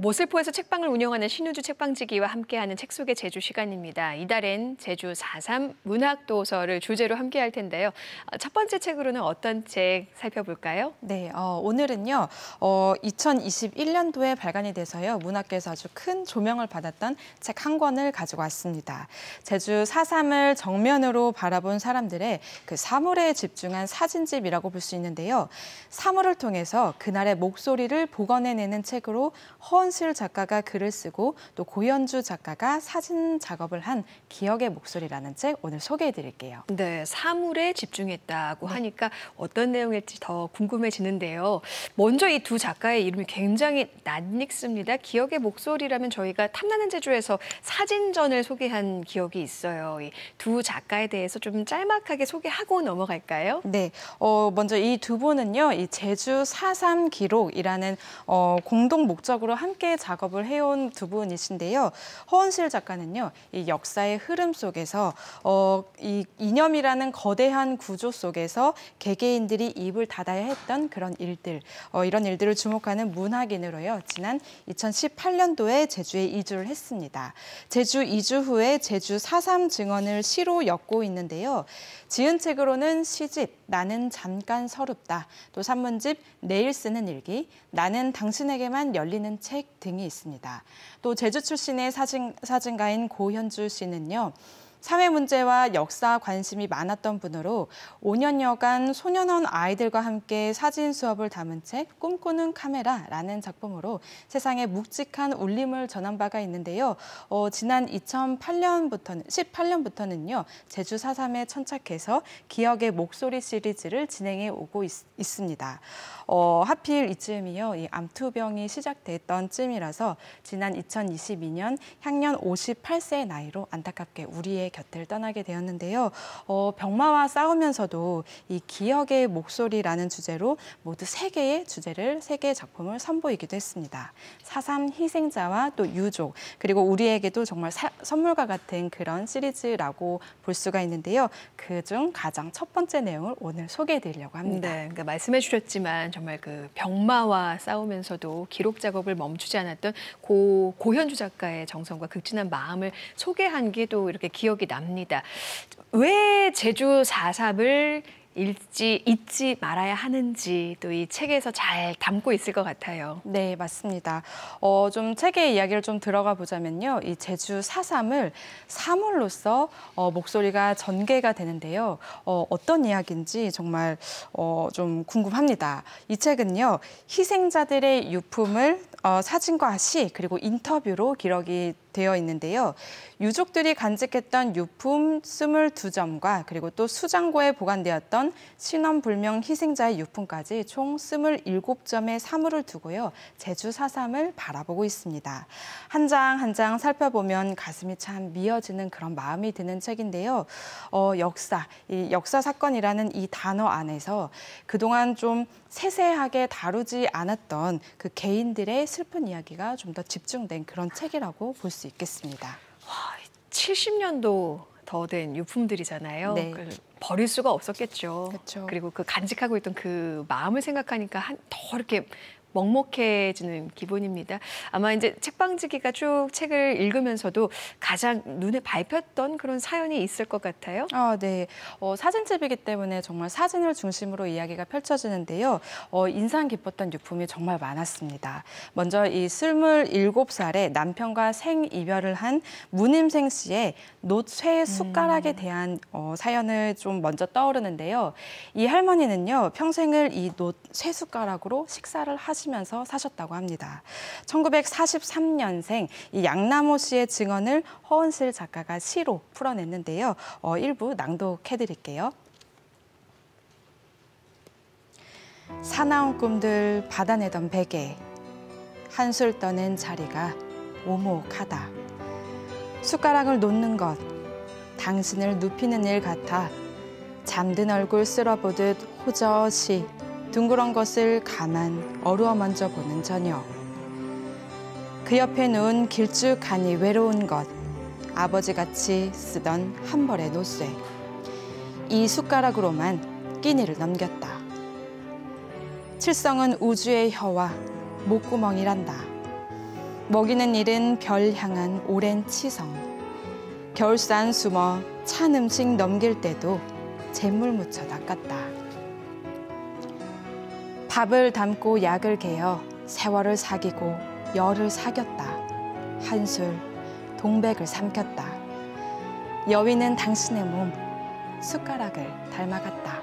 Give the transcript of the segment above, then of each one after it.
모슬포에서 책방을 운영하는 신우주 책방지기와 함께하는 책 속의 제주 시간입니다. 이달엔 제주 4.3 문학도서를 주제로 함께할 텐데요. 어, 첫 번째 책으로는 어떤 책 살펴볼까요? 네, 어, 오늘은요. 어, 2021년도에 발간이 돼서요. 문학계에서 아주 큰 조명을 받았던 책 한 권을 가지고 왔습니다. 제주 4.3을 정면으로 바라본 사람들의 그 사물에 집중한 사진집이라고 볼 수 있는데요. 사물을 통해서 그날의 목소리를 복원해내는 책으로 헌 최현실 작가가 글을 쓰고 또 고현주 작가가 사진 작업을 한 기억의 목소리라는 책 오늘 소개해 드릴게요. 네, 사물에 집중했다고 네. 하니까 어떤 내용일지 더 궁금해지는데요. 먼저 이 두 작가의 이름이 굉장히 낯익습니다. 기억의 목소리라면 저희가 탐나는 제주에서 사진전을 소개한 기억이 있어요. 두 작가에 대해서 좀 짤막하게 소개하고 넘어갈까요? 네, 어, 먼저 이 두 분은요, 이 제주 4.3 기록이라는 어, 공동 목적으로 함께 함께 작업을 해온 두 분이신데요. 허원실 작가는요, 이 역사의 흐름 속에서 어, 이 이념이라는 거대한 구조 속에서 개개인들이 입을 닫아야 했던 그런 일들, 어, 이런 일들을 주목하는 문학인으로요. 지난 2018년도에 제주에 이주를 했습니다. 제주 이주 후에 제주 4.3 증언을 시로 엮고 있는데요. 지은 책으로는 시집, 나는 잠깐 서럽다, 또 산문집, 내일 쓰는 일기, 나는 당신에게만 열리는 책, 책 등이 있습니다. 또 제주 출신의 사진, 사진가인 고현주 씨는요. 사회 문제와 역사 관심이 많았던 분으로 5년여간 소년원 아이들과 함께 사진 수업을 담은 책 꿈꾸는 카메라라는 작품으로 세상에 묵직한 울림을 전한 바가 있는데요. 어, 지난 2008년부터는 18년부터는요. 제주 4.3에 천착해서 기억의 목소리 시리즈를 진행해 오고 있, 습니다 어, 하필 이쯤이요. 이 암투병이 시작됐던 쯤이라서 지난 2022년 향년 58세의 나이로 안타깝게 우리의 곁을 떠나게 되었는데요. 어, 병마와 싸우면서도 이 기억의 목소리라는 주제로 모두 세 개의 주제를 세 개의 작품을 선보이기도 했습니다. 사삼 희생자와 또 유족 그리고 우리에게도 정말 사, 선물과 같은 그런 시리즈라고 볼 수가 있는데요. 그 중 가장 첫 번째 내용을 오늘 소개해드리려고 합니다. 네, 그러니까 말씀해 주셨지만 정말 그 병마와 싸우면서도 기록 작업을 멈추지 않았던 고 고현주 작가의 정성과 극진한 마음을 소개한 게 또 이렇게 기억 기억이 납니다. 왜 제주 4.3을 읽지 잊지 말아야 하는지 또 이 책에서 잘 담고 있을 것 같아요. 네, 맞습니다. 어, 좀 책의 이야기를 좀 들어가 보자면요. 이 제주 4.3을 사물로서 어, 목소리가 전개가 되는데요. 어, 어떤 이야기인지 정말 어, 좀 궁금합니다. 이 책은요. 희생자들의 유품을 어, 사진과 시 그리고 인터뷰로 기록이 되어 있는데요. 유족들이 간직했던 유품 22점과 그리고 또 수장고에 보관되었던 신원불명 희생자의 유품까지 총 27점의 사물을 두고요. 제주 4.3을 바라보고 있습니다. 한 장 한 장 살펴보면 가슴이 참 미어지는 그런 마음이 드는 책인데요. 어, 역사, 이 역사 사건이라는 이 단어 안에서 그동안 좀 세세하게 다루지 않았던 그 개인들의 슬픈 이야기가 좀 더 집중된 그런 책이라고 볼수 있겠습니다. 와, 70년도 더 된 유품들이잖아요. 네. 버릴 수가 없었겠죠. 그쵸. 그리고 그 간직하고 있던 그 마음을 생각하니까 한, 더 이렇게 먹먹해지는 기분입니다. 아마 이제 책방지기가 쭉 책을 읽으면서도 가장 눈에 밟혔던 그런 사연이 있을 것 같아요. 아, 네. 어, 사진집이기 때문에 정말 사진을 중심으로 이야기가 펼쳐지는데요. 어, 인상 깊었던 유품이 정말 많았습니다. 먼저 이 27살에 남편과 생이별을 한 문임생 씨의 노 쇠 숟가락에 음. 대한 어, 사연을 좀 먼저 떠오르는데요. 이 할머니는요, 평생을 이 노 쇠 숟가락으로 식사를 하시 하시면서 사셨다고 합니다. 1943년생 이양나모 씨의 증언을 허은슬 작가가 시로 풀어냈는데요. 어, 일부 낭독해드릴게요. 사나운 꿈들 받아내던 베개 한술 떠낸 자리가 오목하다 숟가락을 놓는 것 당신을 눕히는 일 같아 잠든 얼굴 쓸어보듯 호젓이 둥그런 것을 가만 어루어 먼저 보는 저녁. 그 옆에 누운 길쭉하니 외로운 것. 아버지같이 쓰던 한 벌의 노쇠. 이 숟가락으로만 끼니를 넘겼다. 칠성은 우주의 혀와 목구멍이란다. 먹이는 일은 별 향한 오랜 치성. 겨울산 숨어 찬 음식 넘길 때도 잿물 묻혀 닦았다. 밥을 담고 약을 개어 세월을 사귀고 열을 사귀었다 한술 동백을 삼켰다. 여인은 당신의 몸 숟가락을 닮아갔다.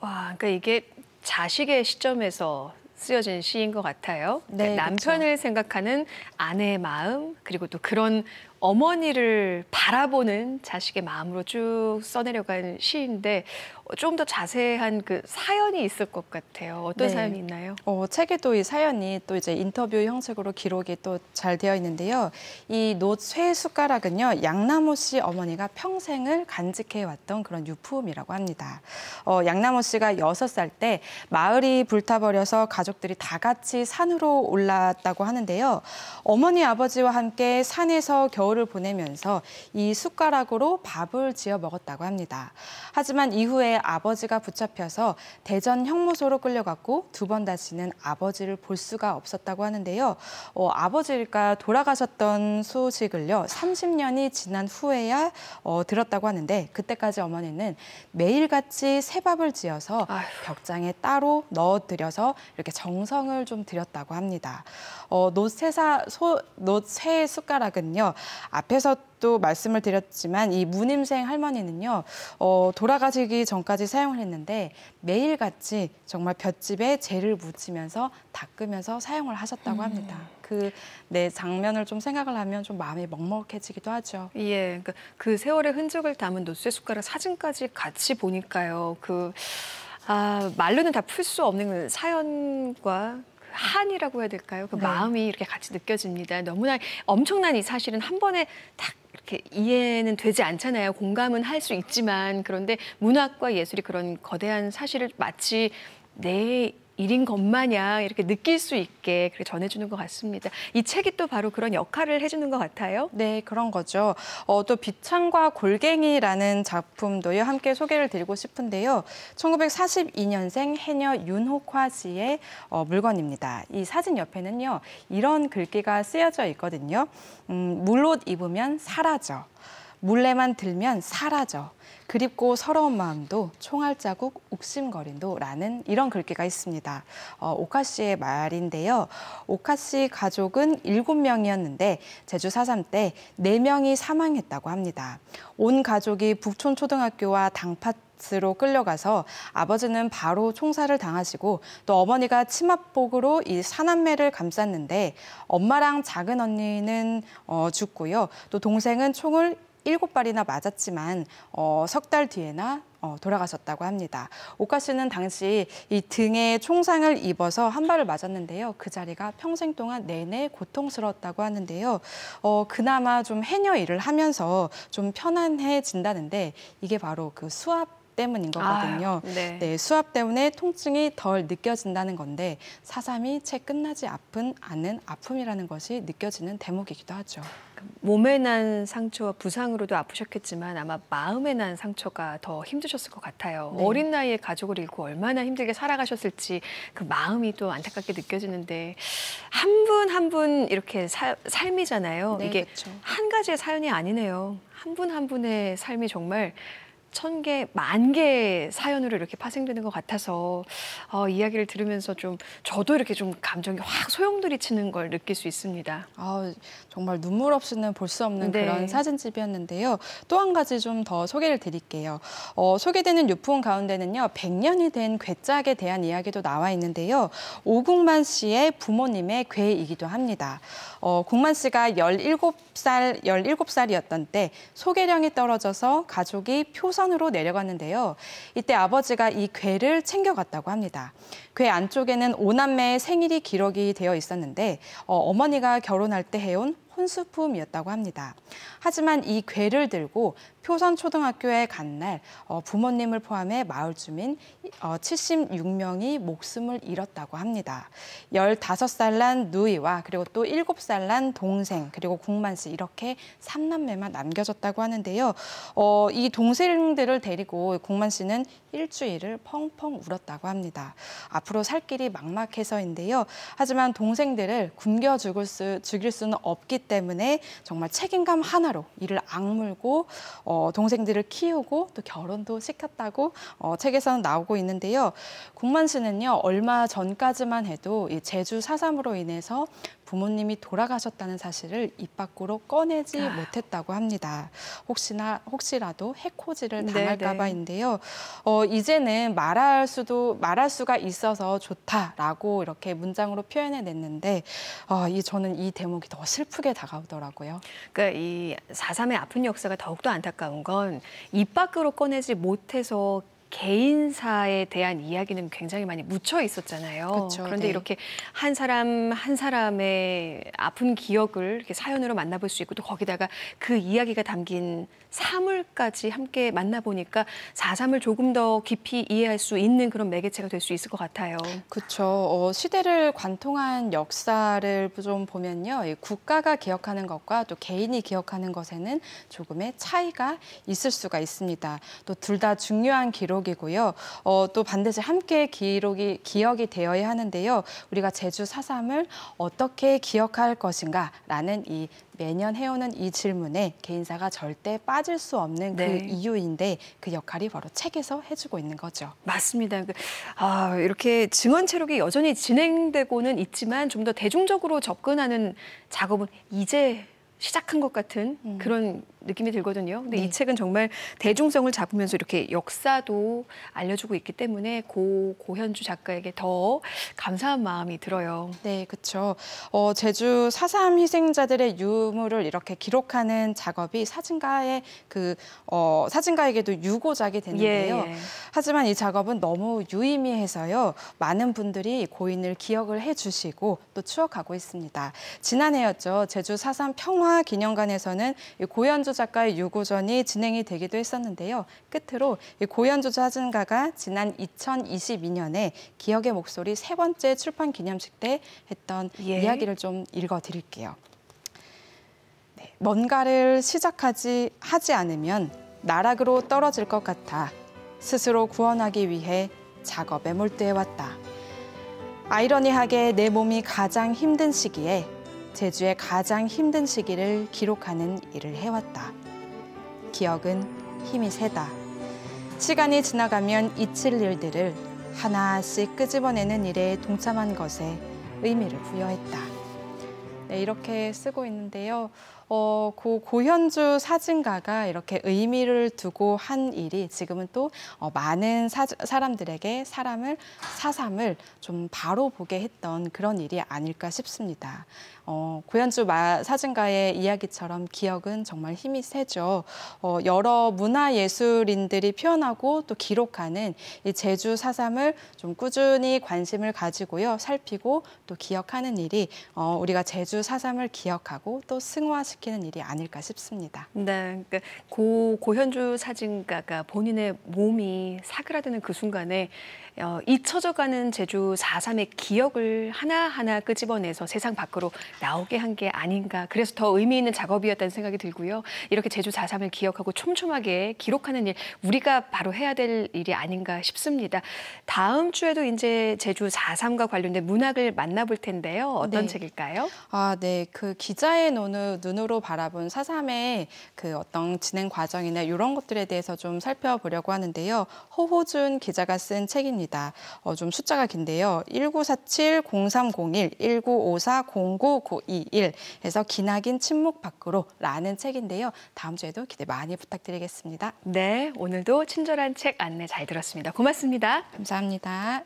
와, 그러니까 이게 자식의 시점에서 쓰여진 시인 것 같아요. 그러니까 네, 남편을 그렇죠. 생각하는 아내의 마음 그리고 또 그런 어머니를 바라보는 자식의 마음으로 쭉 써내려간 시인데 어, 좀더 자세한 그 사연이 있을 것 같아요. 어떤 네. 사연이 있나요? 어, 책에 또이 사연이 또 이제 인터뷰 형식으로 기록이 또 잘 되어 있는데요. 이 노 쇠 숟가락은요 양나무 씨 어머니가 평생을 간직해 왔던 그런 유품이라고 합니다. 어, 양나무 씨가 여섯 살 때 마을이 불타버려서 가족들이 다 같이 산으로 올랐다고 하는데요. 어머니 아버지와 함께 산에서 겨울 겨울을 보내면서 이 숟가락으로 밥을 지어 먹었다고 합니다. 하지만 이후에 아버지가 붙잡혀서 대전 형무소로 끌려갔고 두 번 다시는 아버지를 볼 수가 없었다고 하는데요. 어, 아버지가 돌아가셨던 소식을요. 30년이 지난 후에야 어, 들었다고 하는데 그때까지 어머니는 매일같이 새밥을 지어서 아휴. 벽장에 따로 넣어드려서 이렇게 정성을 좀 들였다고 합니다. 어, 노새사 소, 노새 숟가락은요 앞에서 또 말씀을 드렸지만 이문임생 할머니는요 어, 돌아가시기 전까지 사용을 했는데 매일같이 정말 볏짚에 재를 묻히면서 닦으면서 사용을 하셨다고 음. 합니다. 음. 그, 네, 장면을 좀 생각을 하면 좀 마음이 먹먹해지기도 하죠. 예, 그그 그러니까 세월의 흔적을 담은 노쇠 숟가락 사진까지 같이 보니까요. 그, 아, 말로는 다 풀 수 없는 그 사연과 한이라고 해야 될까요? 그 네. 마음이 이렇게 같이 느껴집니다. 너무나 엄청난 이 사실은 한 번에 딱 이렇게 이해는 되지 않잖아요. 공감은 할 수 있지만 그런데 문학과 예술이 그런 거대한 사실을 마치 내 일인 것마냥 이렇게 느낄 수 있게 그렇게 전해주는 것 같습니다. 이 책이 또 바로 그런 역할을 해주는 것 같아요. 네, 그런 거죠. 어, 또 비창과 골갱이라는 작품도요 함께 소개를 드리고 싶은데요. 1942년생 해녀 윤호화 씨의 어, 물건입니다. 이 사진 옆에는요 이런 글귀가 쓰여져 있거든요. 음, 물옷 입으면 사라져. 물레만 들면 사라져. 그립고 서러운 마음도 총알 자국 욱심거린도라는 이런 글귀가 있습니다. 어, 오카 씨의 말인데요. 오카 씨 가족은 7명이었는데 제주 4.3 때 4명이 사망했다고 합니다. 온 가족이 북촌초등학교와 당팥 으로 끌려가서 아버지는 바로 총살을 당하시고 또 어머니가 치맛복으로 이 사남매를 감쌌는데 엄마랑 작은 언니는 어, 죽고요. 또 동생은 총을 일곱 발이나 맞았지만 어, 석 달 뒤에나 어, 돌아가셨다고 합니다. 오카 씨는 당시 이 등에 총상을 입어서 한 발을 맞았는데요. 그 자리가 평생 동안 내내 고통스러웠다고 하는데요. 어, 그나마 좀 해녀 일을 하면서 좀 편안해진다는데 이게 바로 그 수압 때문인 아, 거거든요. 아, 네. 네, 수압 때문에 통증이 덜 느껴진다는 건데 사삼이 채 끝나지 아픈 않은 아픔이라는 것이 느껴지는 대목이기도 하죠. 몸에 난 상처와 부상으로도 아프셨겠지만 아마 마음에 난 상처가 더 힘드셨을 것 같아요. 네. 어린 나이에 가족을 잃고 얼마나 힘들게 살아가셨을지 그 마음이 또 안타깝게 느껴지는데 한 분 한분 한분 이렇게 사, 삶이잖아요. 네, 이게 그쵸. 그렇죠. 한 가지의 사연이 아니네요. 한 분한 한 분의 삶이 정말 천 개, 만 개 사연으로 이렇게 파생되는 것 같아서 어, 이야기를 들으면서 좀 저도 이렇게 좀 감정이 확 소용돌이치는 걸 느낄 수 있습니다. 아, 정말 눈물 없이는 볼 수 없는 네. 그런 사진집이었는데요. 또 한 가지 좀 더 소개를 드릴게요. 어, 소개되는 유품 가운데는요. 100년이 된 괴짝에 대한 이야기도 나와 있는데요. 오국만 씨의 부모님의 괴이기도 합니다. 어, 국만 씨가 열일곱 살 17살, 열일곱 살이었던때 소개령이 떨어져서 가족이 표선으로 내려갔는데요. 이때 아버지가 이 괴를 챙겨갔다고 합니다. 괴 안쪽에는 오남매의 생일이 기록이 되어 있었는데 어, 어머니가 결혼할 때 해온 혼수품이었다고 합니다. 하지만 이 괴를 들고 효선초등학교에 간날 어, 부모님을 포함해 마을 주민 어, 76명이 목숨을 잃었다고 합니다. 15살 난 누이와 그리고 또 7살 난 동생 그리고 국만 씨 이렇게 3남매만 남겨졌다고 하는데요. 어, 이 동생들을 데리고 국만 씨는 일주일을 펑펑 울었다고 합니다. 앞으로 살 길이 막막해서인데요. 하지만 동생들을 굶겨 죽을 수, 죽일 수는 없기 때문에 정말 책임감 하나로 이를 악물고 어, 어, 동생들을 키우고 또 결혼도 시켰다고 어, 책에서는 나오고 있는데요. 국만 씨는요 얼마 전까지만 해도 이 제주 사삼으로 인해서 부모님이 돌아가셨다는 사실을 입 밖으로 꺼내지 아. 못했다고 합니다. 혹시나 혹시라도 해코지를 네, 당할까봐인데요. 네. 어, 이제는 말할 수도 말할 수가 있어서 좋다라고 이렇게 문장으로 표현해냈는데 어, 이 저는 이 대목이 더 슬프게 다가오더라고요. 그러니까 이 사삼의 아픈 역사가 더욱더 안타까운 건 입 밖으로 꺼내지 못해서 개인사에 대한 이야기는 굉장히 많이 묻혀 있었잖아요. 그쵸, 그런데 네. 이렇게 한 사람 한 사람의 아픈 기억을 이렇게 사연으로 만나볼 수 있고 또 거기다가 그 이야기가 담긴 사물까지 함께 만나보니까 사삼을 조금 더 깊이 이해할 수 있는 그런 매개체가 될 수 있을 것 같아요. 그렇죠. 어, 시대를 관통한 역사를 좀 보면요. 국가가 기억하는 것과 또 개인이 기억하는 것에는 조금의 차이가 있을 수가 있습니다. 또 둘 다 중요한 기록 기록이고요. 어, 또 반드시 함께 기록이 기억이 되어야 하는데요. 우리가 제주 사3을 어떻게 기억할 것인가라는 이 매년 해오는 이 질문에 개인사가 절대 빠질 수 없는 그 네. 이유인데 그 역할이 바로 책에서 해주고 있는 거죠. 맞습니다. 그, 아, 이렇게 증언 체록이 여전히 진행되고는 있지만 좀 더 대중적으로 접근하는 작업은 이제 시작한 것 같은 음. 그런 느낌이 들거든요. 근데 네. 이 책은 정말 대중성을 잡으면서 이렇게 역사도 알려주고 있기 때문에 고 고현주 작가에게 더 감사한 마음이 들어요. 네, 그렇죠. 어, 제주 사삼 희생자들의 유물을 이렇게 기록하는 작업이 사진가의 그 어, 사진가에게도 유고작이 되는데요. 예, 예. 하지만 이 작업은 너무 유의미해서요. 많은 분들이 고인을 기억을 해주시고 또 추억하고 있습니다. 지난해였죠. 제주 사삼 평화 평화기념관에서는 고현주 작가의 유고전이 진행이 되기도 했었는데요. 끝으로 고현주 사진가가 지난 2022년에 기억의 목소리 세 번째 출판 기념식 때 했던 예. 이야기를 좀 읽어드릴게요. 네, 뭔가를 시작하지 하지 않으면 나락으로 떨어질 것 같아 스스로 구원하기 위해 작업에 몰두해왔다. 아이러니하게 내 몸이 가장 힘든 시기에 제주의 가장 힘든 시기를 기록하는 일을 해왔다. 기억은 힘이 세다. 시간이 지나가면 잊힐 일들을 하나씩 끄집어내는 일에 동참한 것에 의미를 부여했다. 네, 이렇게 쓰고 있는데요. 어, 고, 고현주 사진가가 이렇게 의미를 두고 한 일이 지금은 또 어, 많은 사, 사람들에게 사람을 사삼을 좀 바로 보게 했던 그런 일이 아닐까 싶습니다. 어, 고현주 마, 사진가의 이야기처럼 기억은 정말 힘이 세죠. 어, 여러 문화예술인들이 표현하고 또 기록하는 이 제주 사삼을 좀 꾸준히 관심을 가지고요. 살피고 또 기억하는 일이 어, 우리가 제주 사삼을 기억하고 또 승화시키는 시키는 일이 아닐까 싶습니다. 네, 그러니까 고 고현주 사진가가 본인의 몸이 사그라드는 그 순간에 어, 잊혀져가는 제주 4.3의 기억을 하나하나 끄집어내서 세상 밖으로 나오게 한 게 아닌가 그래서 더 의미 있는 작업이었다는 생각이 들고요. 이렇게 제주 4.3을 기억하고 촘촘하게 기록하는 일 우리가 바로 해야 될 일이 아닌가 싶습니다. 다음 주에도 이제 제주 4.3과 관련된 문학을 만나볼 텐데요. 어떤 네. 책일까요? 아, 네. 그 기자의 눈으로 기준으로 바라본 사삼의 그 어떤 진행 과정이나 이런 것들에 대해서 좀 살펴보려고 하는데요. 허호준 기자가 쓴 책입니다. 어, 좀 숫자가 긴데요. 1947 0301 1954 09921 해서 기나긴 침묵 밖으로라는 책인데요. 다음 주에도 기대 많이 부탁드리겠습니다. 네, 오늘도 친절한 책 안내 잘 들었습니다. 고맙습니다. 감사합니다.